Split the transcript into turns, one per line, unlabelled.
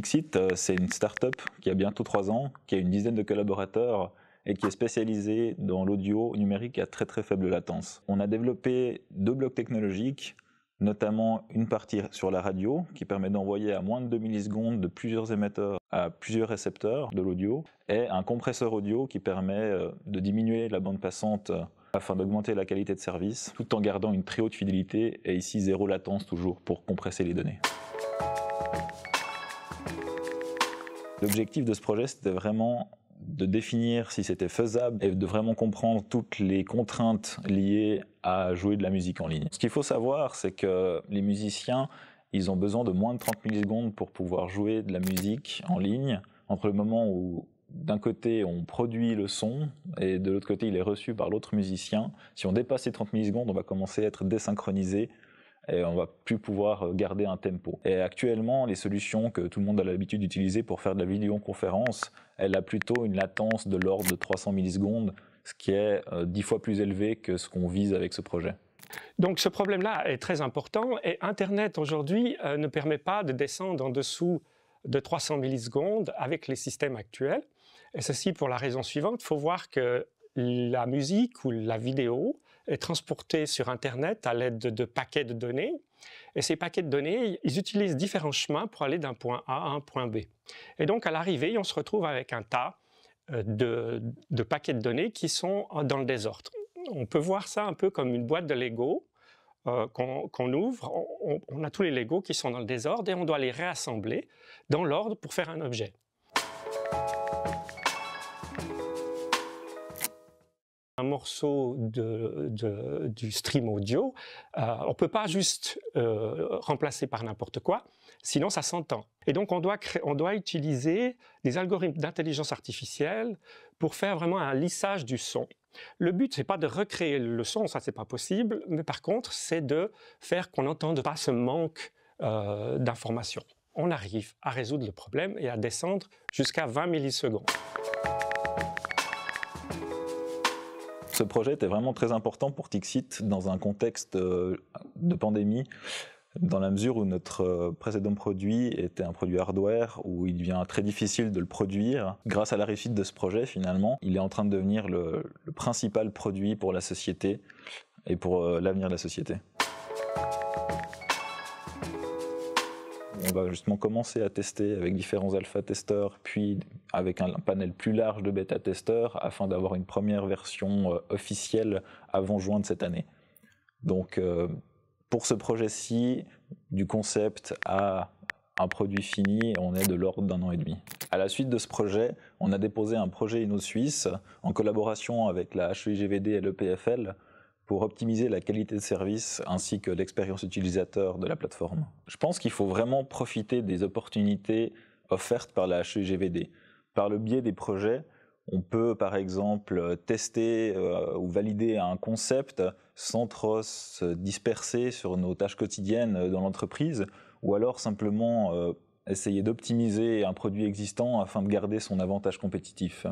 Tixit, euh, c'est une start-up qui a bientôt 3 ans, qui a une dizaine de collaborateurs et qui est spécialisée dans l'audio numérique à très très faible latence. On a développé deux blocs technologiques, notamment une partie sur la radio qui permet d'envoyer à moins de 2 millisecondes de plusieurs émetteurs à plusieurs récepteurs de l'audio et un compresseur audio qui permet euh, de diminuer la bande passante euh, afin d'augmenter la qualité de service tout en gardant une très haute fidélité et ici zéro latence toujours pour compresser les données. L'objectif de ce projet, c'était vraiment de définir si c'était faisable et de vraiment comprendre toutes les contraintes liées à jouer de la musique en ligne. Ce qu'il faut savoir, c'est que les musiciens, ils ont besoin de moins de 30 millisecondes pour pouvoir jouer de la musique en ligne entre le moment où d'un côté on produit le son et de l'autre côté il est reçu par l'autre musicien. Si on dépasse ces 30 millisecondes, on va commencer à être désynchronisé et on va plus pouvoir euh, garder un tempo. Et actuellement, les solutions que tout le monde a l'habitude d'utiliser pour faire de la vidéoconférence, elle a plutôt une latence de l'ordre de 300 millisecondes, ce qui est euh, dix fois plus élevé que ce qu'on vise avec ce projet.
Donc ce problème-là est très important et Internet aujourd'hui euh, ne permet pas de descendre en dessous de 300 millisecondes avec les systèmes actuels. Et ceci pour la raison suivante, il faut voir que la musique ou la vidéo est transporté sur Internet à l'aide de, paquets de données. Et ces paquets de données, ils utilisent différents chemins pour aller d'un point A à un point B. Et donc, à l'arrivée, on se retrouve avec un tas euh, de, paquets de données qui sont euh, dans le désordre. On peut voir ça un peu comme une boîte de Lego euh, qu'on ouvre. On, a tous les Lego qui sont dans le désordre et on doit les réassembler dans l'ordre pour faire un objet. un morceau de, du stream audio, euh, on ne peut pas juste euh, remplacer par n'importe quoi, sinon ça s'entend. Et donc on doit, on doit utiliser des algorithmes d'intelligence artificielle pour faire vraiment un lissage du son. Le but, n'est pas de recréer le son, ça c'est pas possible, mais par contre, c'est de faire qu'on n'entende pas ce manque euh, d'informations. On arrive à résoudre le problème et à descendre jusqu'à 20 millisecondes
ce projet était vraiment très important pour Tixit dans un contexte euh, de pandémie, dans la mesure où notre euh, précédent produit était un produit hardware, où il devient très difficile de le produire. Grâce à la réussite de ce projet, finalement, il est en train de devenir le, le principal produit pour la société et pour euh, l'avenir de la société. on va justement commencer à tester avec différents alpha-testeurs, puis avec un panel plus large de bêta-testeurs, afin d'avoir une première version euh, officielle avant juin de cette année. Donc, euh, pour ce projet-ci, du concept à un produit fini, on est de l'ordre d'un an et demi. À la suite de ce projet, on a déposé un projet Suisse en collaboration avec la HEIGVD et le PFL pour optimiser la qualité de service ainsi que l'expérience utilisateur de la plateforme. Je pense qu'il faut vraiment profiter des opportunités offertes par la HEGVD. Par le biais des projets, on peut par exemple tester euh, ou valider un concept sans trop se disperser sur nos tâches quotidiennes euh, dans l'entreprise, ou alors simplement euh, essayer d'optimiser un produit existant afin de garder son avantage compétitif.